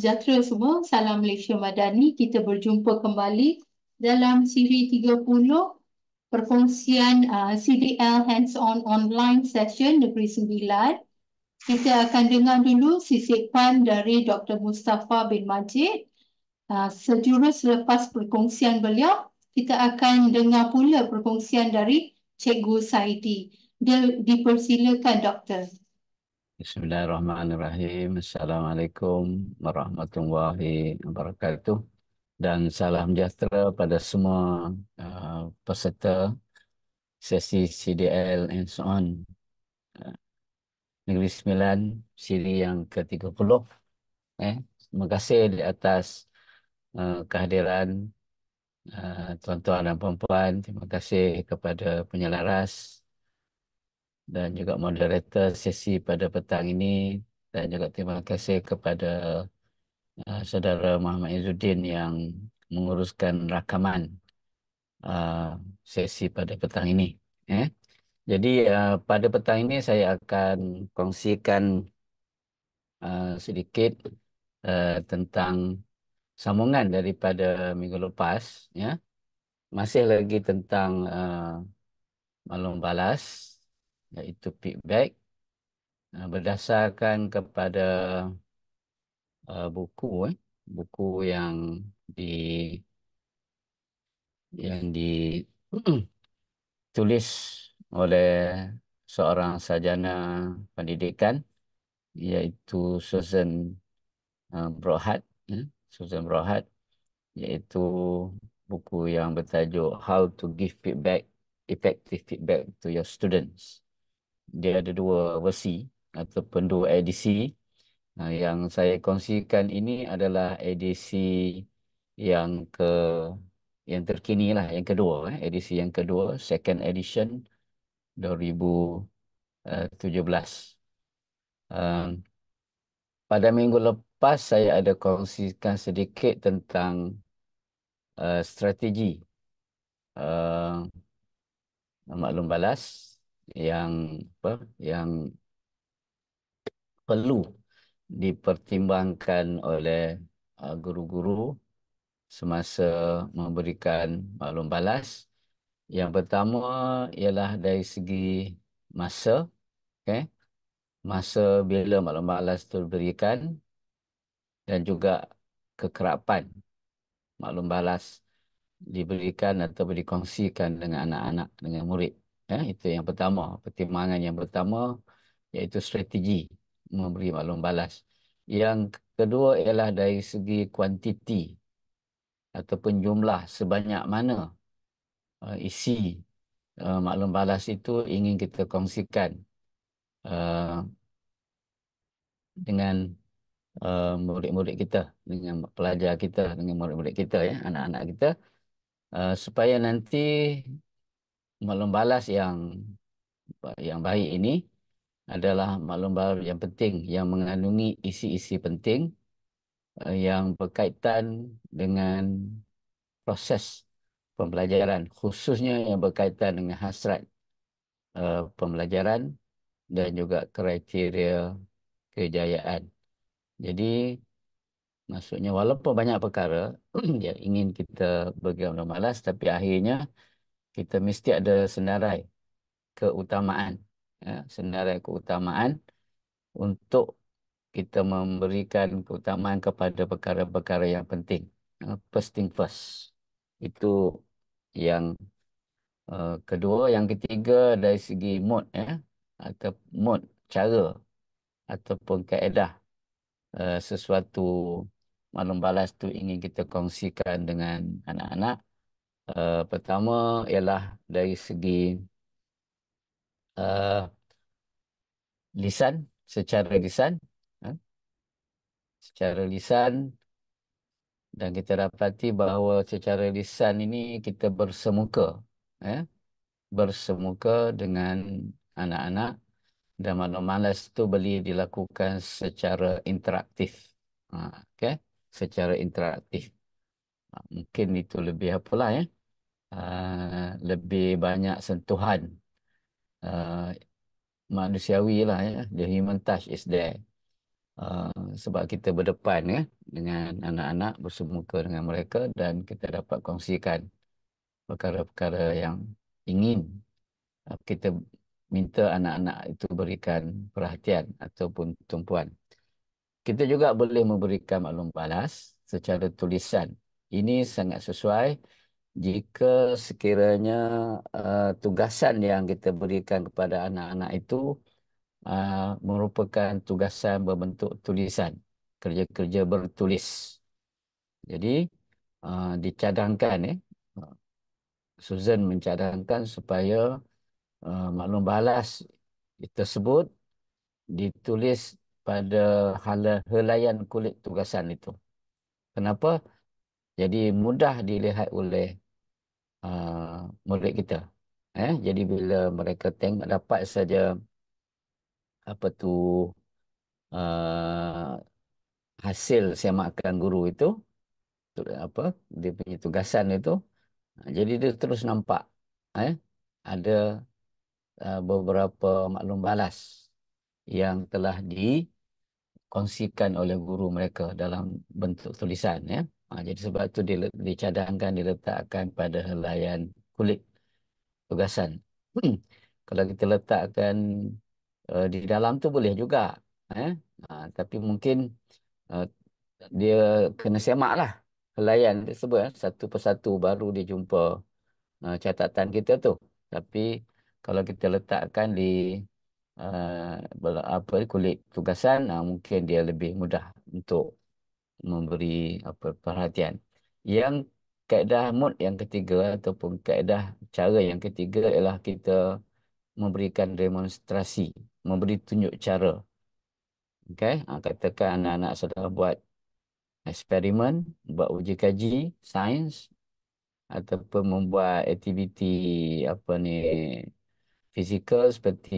sejahtera semua. Salam Malaysia Madani. Kita berjumpa kembali dalam siri 30 perkongsian uh, CDL Hands-On Online Session Negeri Sembilan. Kita akan dengar dulu sisipan dari Dr. Mustafa bin Majid. Uh, sejurus selepas perkongsian beliau, kita akan dengar pula perkongsian dari Cikgu Saidi. Dia dipersilakan, Doktor. Bismillahirrahmanirrahim. Assalamualaikum warahmatullahi wabarakatuh. Dan salam sejahtera pada semua uh, peserta sesi CDL and so on. Negeri Sembilan, siri yang ke-30. Eh, terima kasih di atas uh, kehadiran uh, tuan-tuan uh, dan puan-puan. Terima kasih kepada penyelaras dan juga moderator sesi pada petang ini dan juga terima kasih kepada uh, saudara Muhammad Izzuddin yang menguruskan rakaman uh, sesi pada petang ini eh jadi uh, pada petang ini saya akan kongsikan uh, sedikit uh, tentang sambungan daripada minggu lepas ya masih lagi tentang uh, malam balas iaitu feedback uh, berdasarkan kepada uh, buku eh buku yang di yang ditulis oleh seorang sajana pendidikan iaitu Susan uh, Brohat ya, Susan Brohat iaitu buku yang bertajuk How to give feedback effective feedback to your students dia ada dua versi ataupun dua edisi. Uh, yang saya kongsikan ini adalah edisi yang ke yang terkini lah, yang kedua, eh. edisi yang kedua, second edition 2017. Eh, uh, um, pada minggu lepas saya ada kongsikan sedikit tentang uh, strategi uh, eh, maklum balas yang apa yang perlu dipertimbangkan oleh uh, guru-guru semasa memberikan maklum balas yang pertama ialah dari segi masa okey masa bila maklum balas itu diberikan dan juga kekerapan maklum balas diberikan atau dikongsikan dengan anak-anak dengan murid Ya, itu yang pertama, pertimbangan yang pertama iaitu strategi memberi maklum balas. Yang kedua ialah dari segi kuantiti ataupun jumlah sebanyak mana uh, isi uh, maklum balas itu ingin kita kongsikan uh, dengan uh, murid-murid uh, kita, dengan pelajar kita, dengan murid-murid kita, ya anak-anak kita. Uh, supaya nanti maklum balas yang yang baik ini adalah maklum balas yang penting yang mengandungi isi-isi penting eh, yang berkaitan dengan proses pembelajaran khususnya yang berkaitan dengan hasrat uh, pembelajaran dan juga kriteria kejayaan. Jadi maksudnya walaupun banyak perkara yang ingin kita bergerak malas tapi akhirnya kita mesti ada senarai keutamaan ya, senarai keutamaan untuk kita memberikan keutamaan kepada perkara-perkara yang penting ya, first thing first itu yang uh, kedua yang ketiga dari segi mood ya atau mood cara ataupun kaedah uh, sesuatu malam balas tu ingin kita kongsikan dengan anak-anak Uh, pertama ialah dari segi uh, lisan, secara lisan. Huh? Ha? Secara lisan dan kita dapati bahawa secara lisan ini kita bersemuka. Eh? Bersemuka dengan anak-anak dan maklum malas itu boleh dilakukan secara interaktif. Uh, ha, okay? Secara interaktif. Ah, mungkin itu lebih apalah ya. Uh, lebih banyak sentuhan uh, manusiawi lah ya. The human touch is there. Uh, sebab kita berdepan ya dengan anak-anak bersemuka dengan mereka dan kita dapat kongsikan perkara-perkara yang ingin uh, kita minta anak-anak itu berikan perhatian ataupun tumpuan. Kita juga boleh memberikan maklum balas secara tulisan ini sangat sesuai jika sekiranya uh, tugasan yang kita berikan kepada anak-anak itu uh, merupakan tugasan berbentuk tulisan, kerja-kerja bertulis. Jadi uh, dicadangkan, eh, Susan mencadangkan supaya uh, maklum balas tersebut ditulis pada hala helayan kulit tugasan itu. Kenapa? Kenapa? Jadi mudah dilihat oleh uh, murid kita. Eh, jadi bila mereka tengok dapat saja apa tu uh, hasil semakan guru itu apa dia punya tugasan itu jadi dia terus nampak eh ada uh, beberapa maklum balas yang telah dikongsikan oleh guru mereka dalam bentuk tulisan ya eh. Ha, jadi sebab tu dia dicadangkan diletakkan pada helaian kulit tugasan. Hmm. Kalau kita letakkan uh, di dalam tu boleh juga. Eh? Ha, tapi mungkin uh, dia kena semak lah helaian tersebut. Eh? Satu persatu baru dia jumpa uh, catatan kita tu. Tapi kalau kita letakkan di uh, apa kulit tugasan, uh, mungkin dia lebih mudah untuk memberi apa perhatian. Yang kaedah mood yang ketiga ataupun kaedah cara yang ketiga ialah kita memberikan demonstrasi, memberi tunjuk cara. Okey, ha, katakan anak-anak sudah buat eksperimen, buat uji kaji sains ataupun membuat aktiviti apa ni fizikal seperti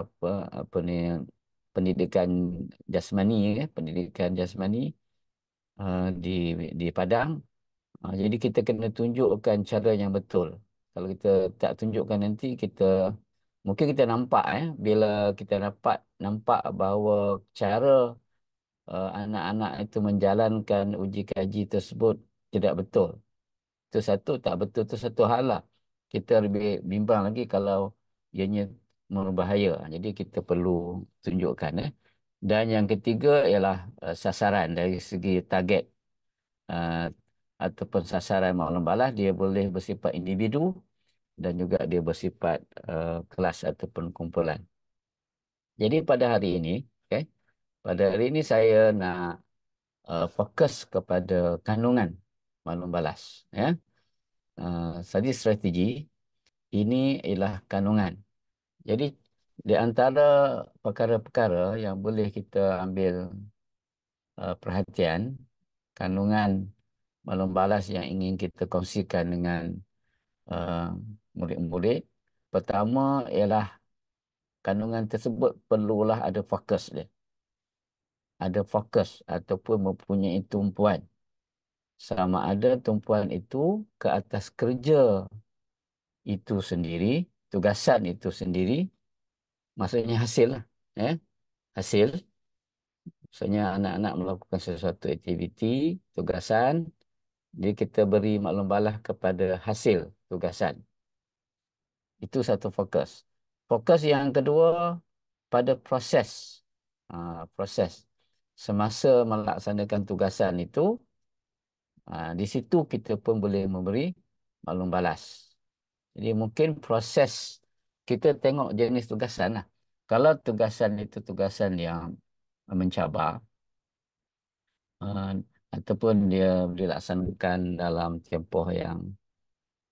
apa apa ni pendidikan jasmani ya, pendidikan jasmani. Uh, di di Padang. Uh, jadi kita kena tunjukkan cara yang betul. Kalau kita tak tunjukkan nanti kita mungkin kita nampak eh bila kita dapat nampak bahawa cara uh, anak-anak uh, itu menjalankan uji kaji tersebut tidak betul. Itu satu tak betul tu satu hal lah. Kita lebih bimbang lagi kalau ianya berbahaya. Jadi kita perlu tunjukkan eh. Dan yang ketiga ialah uh, sasaran dari segi target uh, ataupun sasaran maklum balas. Dia boleh bersifat individu dan juga dia bersifat uh, kelas ataupun kumpulan. Jadi pada hari ini, okay, pada hari ini saya nak uh, fokus kepada kandungan maklum balas. Ya. Uh, jadi strategi ini ialah kandungan. Jadi di antara perkara-perkara yang boleh kita ambil uh, perhatian kandungan malam balas yang ingin kita kongsikan dengan uh, murid-murid uh, pertama ialah kandungan tersebut perlulah ada fokus dia ada fokus ataupun mempunyai tumpuan sama ada tumpuan itu ke atas kerja itu sendiri tugasan itu sendiri maksudnya hasil lah. Eh? Hasil. Maksudnya anak-anak melakukan sesuatu aktiviti, tugasan. Jadi kita beri maklum balas kepada hasil tugasan. Itu satu fokus. Fokus yang kedua pada proses. Ha, proses. Semasa melaksanakan tugasan itu, ha, di situ kita pun boleh memberi maklum balas. Jadi mungkin proses kita tengok jenis tugasan lah. Kalau tugasan itu tugasan yang mencabar uh, ataupun dia dilaksanakan dalam tempoh yang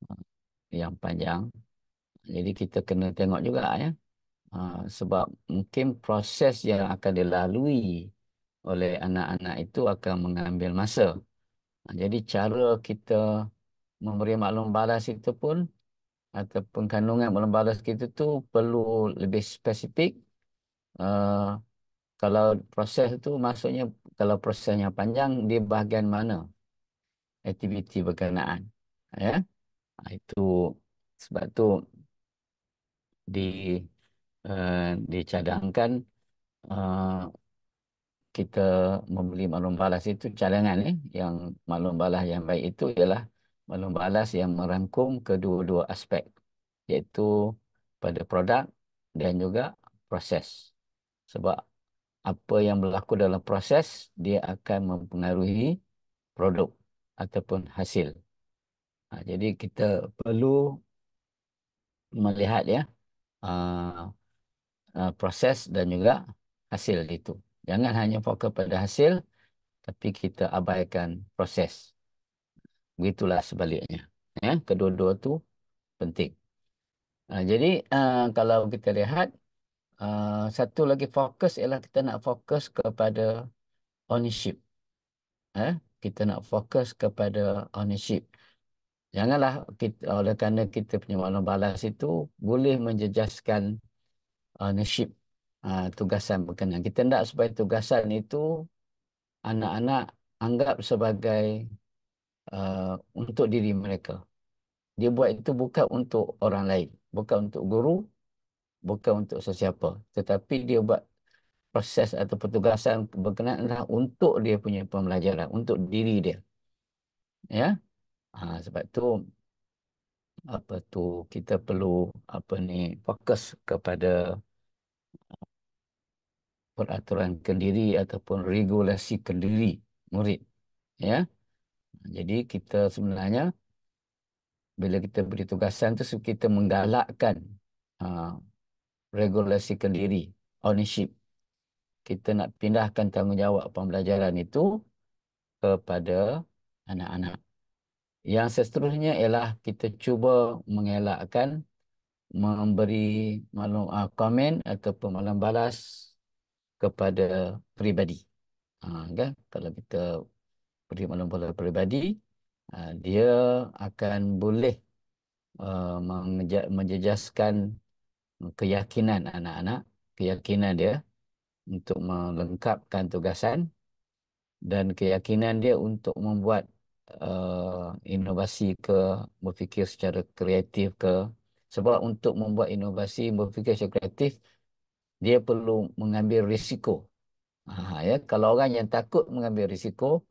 uh, yang panjang, jadi kita kena tengok juga ya. Uh, sebab mungkin proses yang akan dilalui oleh anak-anak itu akan mengambil masa. Uh, jadi cara kita memberi maklum balas itu pun ataupun kandungan dalam balas kita tu perlu lebih spesifik. Uh, kalau proses tu maksudnya kalau prosesnya panjang di bahagian mana aktiviti berkenaan. Ya. Yeah? Ha, itu sebab tu di uh, dicadangkan uh, kita membeli maklum balas itu cadangan eh yang maklum balas yang baik itu ialah maklum balas yang merangkum kedua-dua aspek iaitu pada produk dan juga proses. Sebab apa yang berlaku dalam proses dia akan mempengaruhi produk ataupun hasil. Ha, jadi kita perlu melihat ya uh, uh, proses dan juga hasil itu. Jangan hanya fokus pada hasil tapi kita abaikan proses. Begitulah sebaliknya. Ya, kedua-dua tu penting. Uh, jadi uh, kalau kita lihat uh, ha, satu lagi fokus ialah kita nak fokus kepada ownership. Eh, kita nak fokus kepada ownership. Janganlah kita oleh kerana kita punya maklum balas itu boleh menjejaskan ownership uh, tugasan berkenaan. Kita nak supaya tugasan itu anak-anak anggap sebagai uh, untuk diri mereka. Dia buat itu bukan untuk orang lain, bukan untuk guru, bukan untuk sesiapa, tetapi dia buat proses atau petugasan berkenaanlah untuk dia punya pembelajaran, untuk diri dia. Ya. Ha, sebab tu apa tu kita perlu apa ni fokus kepada uh, peraturan kendiri ataupun regulasi kendiri murid ya jadi kita sebenarnya bila kita beri tugasan tu kita menggalakkan uh, regulasi kendiri, ownership. Kita nak pindahkan tanggungjawab pembelajaran itu kepada anak-anak. Yang seterusnya ialah kita cuba mengelakkan memberi maklum uh, komen ataupun malam balas kepada peribadi. Uh, kan? Kalau kita beri maklum pada peribadi ah, dia akan boleh ah, menjejaskan keyakinan anak-anak keyakinan dia untuk melengkapkan tugasan dan keyakinan dia untuk membuat ah, inovasi ke berfikir secara kreatif ke sebab untuk membuat inovasi berfikir secara kreatif dia perlu mengambil risiko Ha, ya. Kalau orang yang takut mengambil risiko,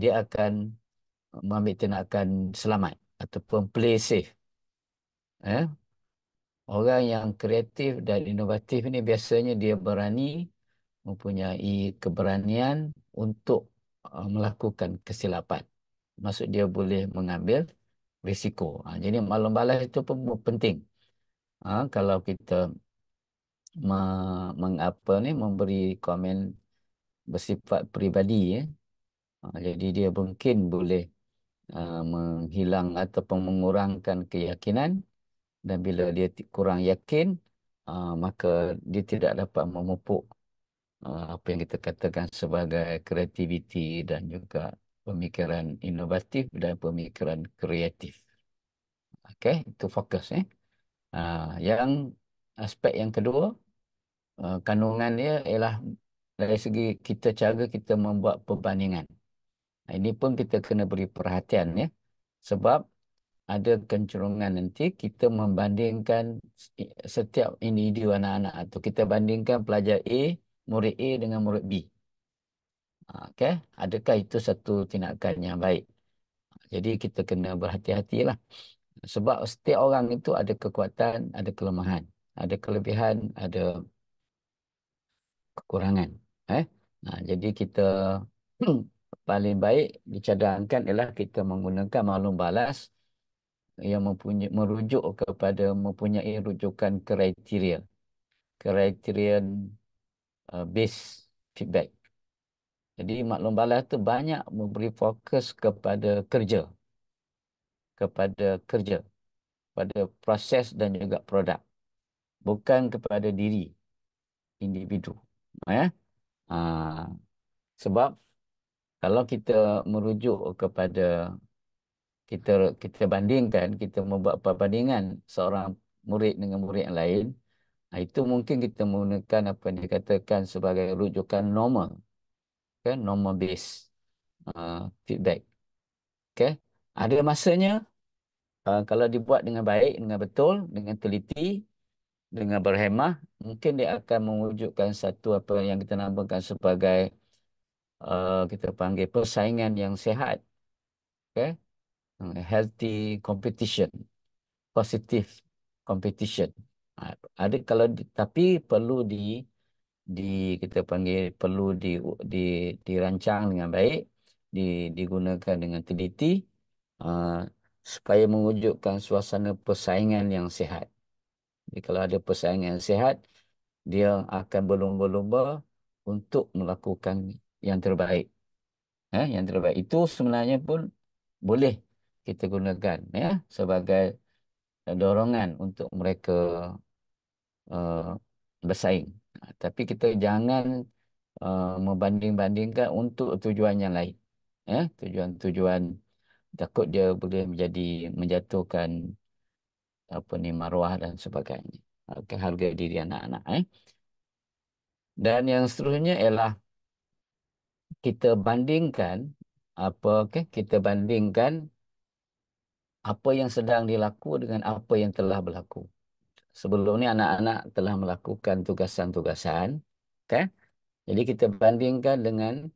dia akan mengambil tindakan selamat ataupun play safe. Eh? Orang yang kreatif dan inovatif ini biasanya dia berani mempunyai keberanian untuk uh, melakukan kesilapan. Maksud dia boleh mengambil risiko. Ha, jadi maklum balas itu pun penting. Ha, kalau kita mengapa ni memberi komen bersifat peribadi ya. Eh? Ha, jadi dia mungkin boleh uh, menghilang ataupun mengurangkan keyakinan dan bila dia kurang yakin uh, maka dia tidak dapat memupuk uh, apa yang kita katakan sebagai kreativiti dan juga pemikiran inovatif dan pemikiran kreatif. Okey, itu fokus eh. Uh, yang aspek yang kedua uh, kandungan dia ialah dari segi kita cara kita membuat perbandingan. Ini pun kita kena beri perhatian ya. Sebab ada kecenderungan nanti kita membandingkan setiap individu anak-anak atau kita bandingkan pelajar A, murid A dengan murid B. Ah, okey, adakah itu satu tindakan yang baik? Ah, jadi kita kena berhati-hatilah. Sebab setiap orang itu ada kekuatan, ada kelemahan, ada kelebihan, ada kekurangan. Eh, nah, jadi kita paling baik dicadangkan ialah kita menggunakan maklum balas yang mempunyai merujuk kepada mempunyai rujukan kriteria kriteria uh, base feedback. Jadi maklum balas tu banyak memberi fokus kepada kerja kepada kerja pada proses dan juga produk bukan kepada diri individu ya ha. sebab kalau kita merujuk kepada kita kita bandingkan kita membuat perbandingan seorang murid dengan murid yang lain ah, itu mungkin kita menggunakan apa yang dikatakan sebagai rujukan normal okay? normal base uh, feedback okay? ada masanya uh, kalau dibuat dengan baik dengan betul dengan teliti dengan berhemah mungkin dia akan mewujudkan satu apa yang kita nampakkan sebagai Eh, kita panggil persaingan yang sehat. Okay? Hmm, healthy competition. Positive competition. Ha, ada kalau tapi perlu di di kita panggil perlu di di dirancang dengan baik, di digunakan dengan teliti uh, supaya mewujudkan suasana persaingan yang sehat. Jadi kalau ada persaingan yang sehat, dia akan berlomba-lomba untuk melakukan yang terbaik. Eh, yang terbaik itu sebenarnya pun boleh kita gunakan ya sebagai dorongan untuk mereka uh, bersaing. Ha, tapi kita jangan uh, membanding-bandingkan untuk tujuan yang lain. Ya, tujuan-tujuan takut dia boleh menjadi menjatuhkan apa ni maruah dan sebagainya. Okay, harga diri anak-anak eh. Dan yang seterusnya ialah kita bandingkan apa okey kita bandingkan apa yang sedang dilaku dengan apa yang telah berlaku sebelum ni anak-anak telah melakukan tugasan-tugasan okey jadi kita bandingkan dengan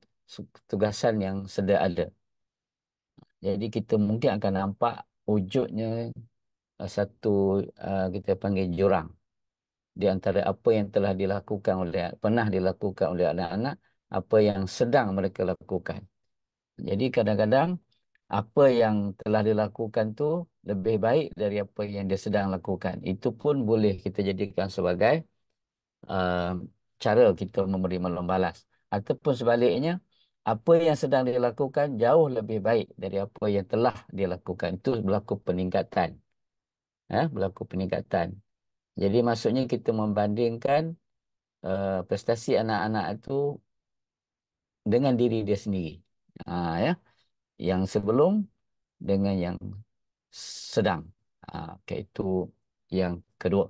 tugasan yang sedang ada jadi kita mungkin akan nampak wujudnya eh, satu eh, kita panggil jurang di antara apa yang telah dilakukan oleh pernah dilakukan oleh anak-anak apa yang sedang mereka lakukan. Jadi kadang-kadang apa yang telah dilakukan tu lebih baik dari apa yang dia sedang lakukan. Itu pun boleh kita jadikan sebagai uh, cara kita memberi maklum balas. Ataupun sebaliknya, apa yang sedang dilakukan jauh lebih baik dari apa yang telah dilakukan. Itu berlaku peningkatan. Eh, berlaku peningkatan. Jadi maksudnya kita membandingkan uh, prestasi anak-anak itu dengan diri dia sendiri. Ha, ya. Yang sebelum dengan yang sedang. Ha, itu yang kedua.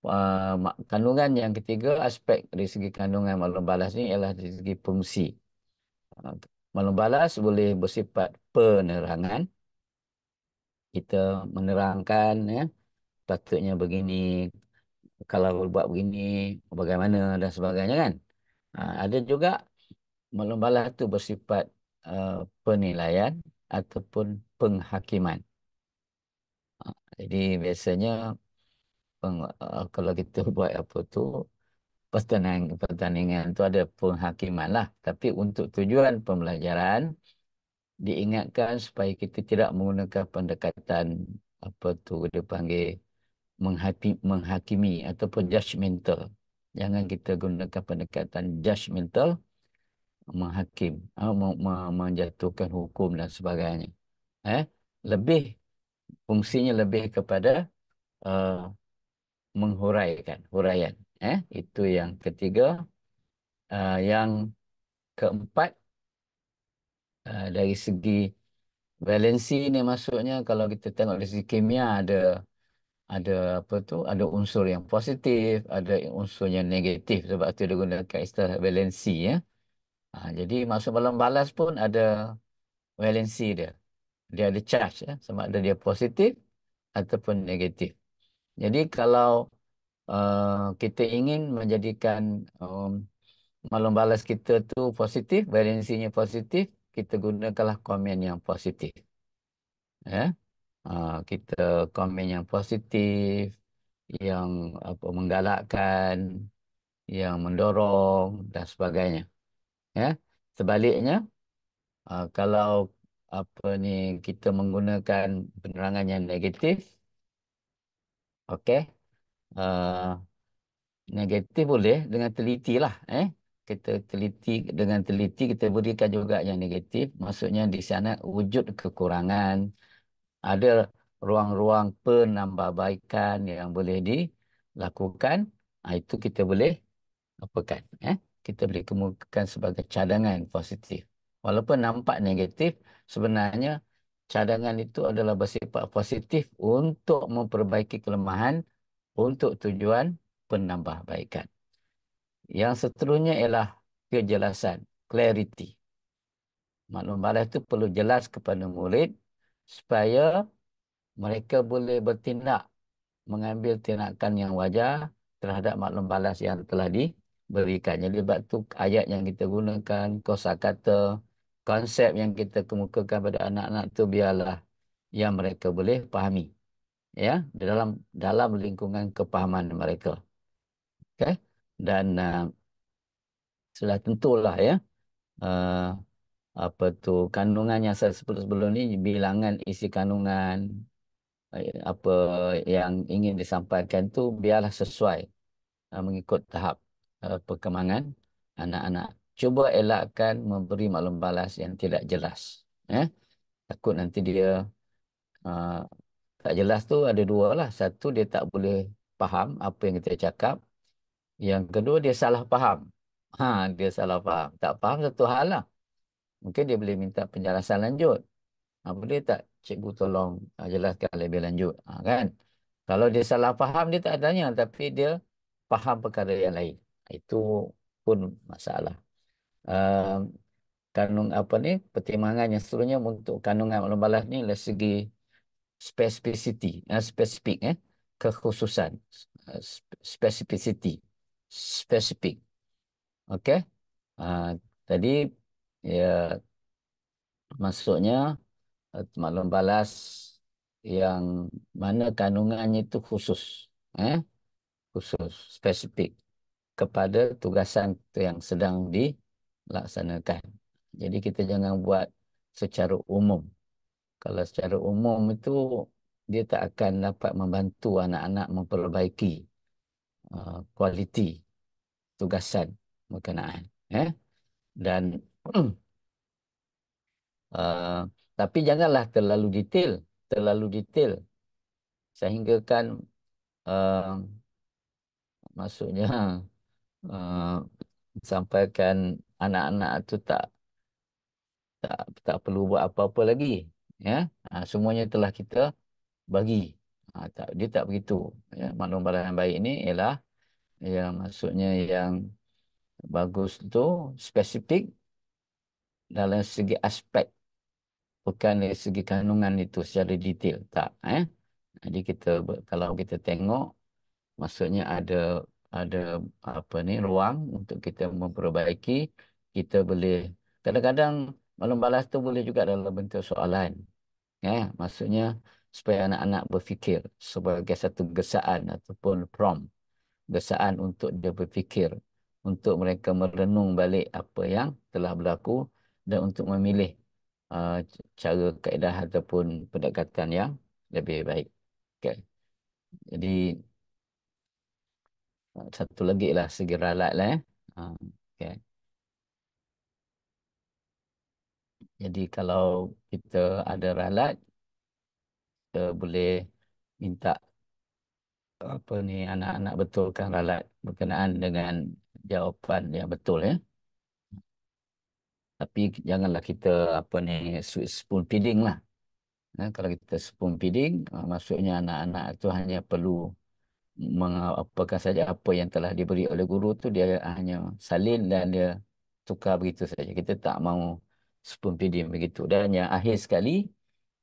Uh, kandungan yang ketiga, aspek dari segi kandungan maklum balas ini ialah dari segi fungsi. Uh, ha, maklum balas boleh bersifat penerangan. Kita menerangkan, ya, patutnya begini, kalau buat begini, bagaimana dan sebagainya kan. Uh, ada juga Mulambalah tu bersifat uh, penilaian ataupun penghakiman. Ah, jadi biasanya peng, uh, kalau kita buat apa tu pertandingan pertandingan tu ada penghakiman lah. Tapi untuk tujuan pembelajaran diingatkan supaya kita tidak menggunakan pendekatan apa tu dia panggil menghati, menghakimi ataupun judgemental. Jangan kita gunakan pendekatan judgemental menghakim, eh, menjatuhkan hukum dan sebagainya. Eh, lebih fungsinya lebih kepada uh, menghuraikan, huraian. Eh, itu yang ketiga. Uh, yang keempat uh, dari segi valensi ni maksudnya kalau kita tengok dari segi kimia ada ada apa tu ada unsur yang positif ada unsur yang negatif sebab tu dia gunakan istilah valensi ya eh. Ha, jadi masuk balas balas pun ada valency dia. Dia ada charge ya. sama ada dia positif ataupun negatif. Jadi kalau uh, kita ingin menjadikan um, malam balas kita tu positif, valensinya positif, kita gunakanlah komen yang positif. Ya. Uh, kita komen yang positif yang apa menggalakkan, yang mendorong dan sebagainya ya sebaliknya uh, kalau apa ni kita menggunakan penerangan yang negatif okey uh, negatif boleh dengan teliti lah eh kita teliti dengan teliti kita berikan juga yang negatif maksudnya di sana wujud kekurangan ada ruang-ruang penambahbaikan yang boleh dilakukan ah, itu kita boleh apakan eh kita boleh kemukakan sebagai cadangan positif. Walaupun nampak negatif, sebenarnya cadangan itu adalah bersifat positif untuk memperbaiki kelemahan untuk tujuan penambahbaikan. Yang seterusnya ialah kejelasan, clarity. Maklum balas itu perlu jelas kepada murid supaya mereka boleh bertindak mengambil tindakan yang wajar terhadap maklum balas yang telah di, berikan. Jadi sebab tu ayat yang kita gunakan, kosa kata, konsep yang kita kemukakan pada anak-anak tu biarlah yang mereka boleh fahami. Ya, dalam dalam lingkungan kepahaman mereka. Okey. Dan uh, sudah tentulah ya. Uh, apa tu kandungan yang saya sebut sebelum ni bilangan isi kandungan eh, apa yang ingin disampaikan tu biarlah sesuai mengikut tahap uh, perkembangan anak-anak. Cuba elakkan memberi maklum balas yang tidak jelas. Eh? Takut nanti dia uh, tak jelas tu ada dua lah. Satu dia tak boleh faham apa yang kita cakap. Yang kedua dia salah faham. Ha, dia salah faham. Tak faham satu hal lah. Mungkin dia boleh minta penjelasan lanjut. Ha, boleh tak cikgu tolong uh, jelaskan lebih lanjut. Ha, kan? Kalau dia salah faham dia tak tanya. Tapi dia faham perkara yang lain itu pun masalah. Uh, ehm, kandung apa ni pertimbangan yang seterusnya untuk kanungan maklum balas ni dari segi specificity uh, eh, specific eh kekhususan uh, eh, specificity specific okey uh, ha, tadi ya maksudnya uh, maklum balas yang mana kanungannya itu khusus eh khusus spesifik kepada tugasan yang sedang dilaksanakan. Jadi kita jangan buat secara umum. Kalau secara umum itu dia tak akan dapat membantu anak-anak memperbaiki uh, kualiti tugasan berkenaan. Eh? Dan uh, tapi janganlah terlalu detail, terlalu detail sehingga kan uh, maksudnya uh, sampaikan anak-anak tu tak tak tak perlu buat apa-apa lagi ya ha, semuanya telah kita bagi ha, tak dia tak begitu ya maklum barang yang baik ni ialah yang maksudnya yang bagus tu spesifik dalam segi aspek bukan dari segi kandungan itu secara detail tak eh jadi kita kalau kita tengok maksudnya ada ada apa ni ruang untuk kita memperbaiki kita boleh kadang-kadang malam balas tu boleh juga dalam bentuk soalan ya eh, maksudnya supaya anak-anak berfikir sebagai satu gesaan ataupun prompt gesaan untuk dia berfikir untuk mereka merenung balik apa yang telah berlaku dan untuk memilih uh, cara kaedah ataupun pendekatan yang lebih baik okay. jadi Ah, satu lagi lah segi ralat lah. Eh. Ah, okay. Jadi kalau kita ada ralat, kita boleh minta apa ni anak-anak betulkan ralat berkenaan dengan jawapan yang betul ya. Tapi janganlah kita apa ni spoon feeding lah. Nah, eh, kalau kita spoon feeding, ah, maksudnya anak-anak itu hanya perlu mengapakan saja apa yang telah diberi oleh guru tu dia hanya salin dan dia tukar begitu saja. Kita tak mau mahu sepimpin begitu. Dan yang akhir sekali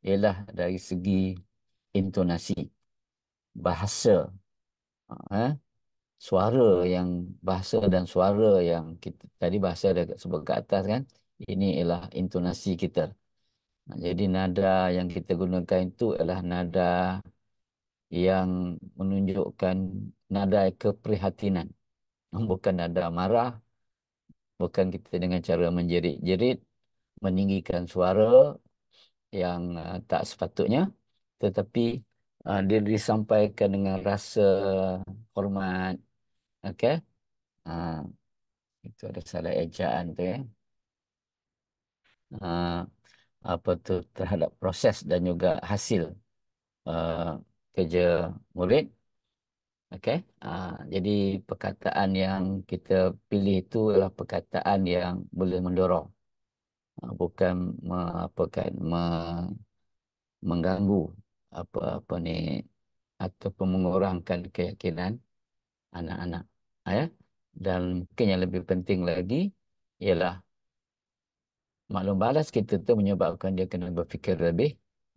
ialah dari segi intonasi bahasa ha, eh? suara yang bahasa dan suara yang kita, tadi bahasa ada sebut ke atas kan ini ialah intonasi kita jadi nada yang kita gunakan itu ialah nada yang menunjukkan nada keprihatinan. Bukan nada marah, bukan kita dengan cara menjerit-jerit, meninggikan suara yang uh, tak sepatutnya, tetapi uh, dia disampaikan dengan rasa hormat. Okay? Uh, itu ada salah ejaan tu ya. Uh, apa tu terhadap proses dan juga hasil uh, kerja murid. okay? Uh, ah, jadi perkataan yang kita pilih itu adalah perkataan yang boleh mendorong. Uh, bukan me, apa kan me, mengganggu apa apa ni atau mengurangkan keyakinan anak-anak. Ah, ya. Dan mungkin yang lebih penting lagi ialah maklum balas kita tu menyebabkan dia kena berfikir lebih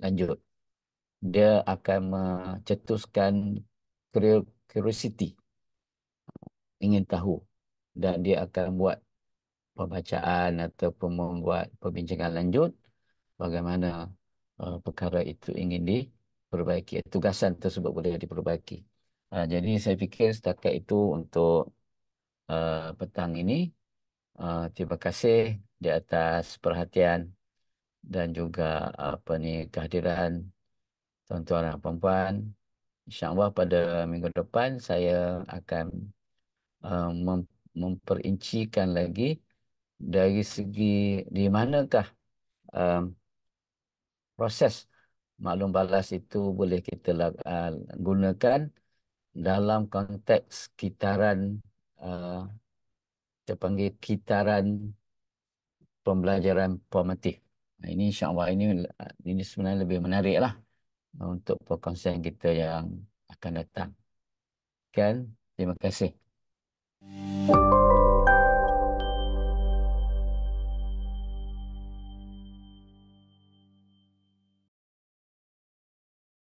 lanjut dia akan mencetuskan curiosity ingin tahu dan dia akan buat pembacaan ataupun membuat perbincangan lanjut bagaimana uh, perkara itu ingin diperbaiki tugasan tersebut boleh diperbaiki uh, jadi saya fikir setakat itu untuk uh, petang ini uh, terima kasih di atas perhatian dan juga apa ni kehadiran tuan-tuan dan puan-puan. InsyaAllah pada minggu depan saya akan um, memperincikan lagi dari segi di manakah um, proses maklum balas itu boleh kita uh, gunakan dalam konteks kitaran uh, kita panggil kitaran pembelajaran formatif. Ini insya Allah ini, ini sebenarnya lebih menarik lah untuk perkongsian kita yang akan datang. Kan? Terima kasih. Terima kasih.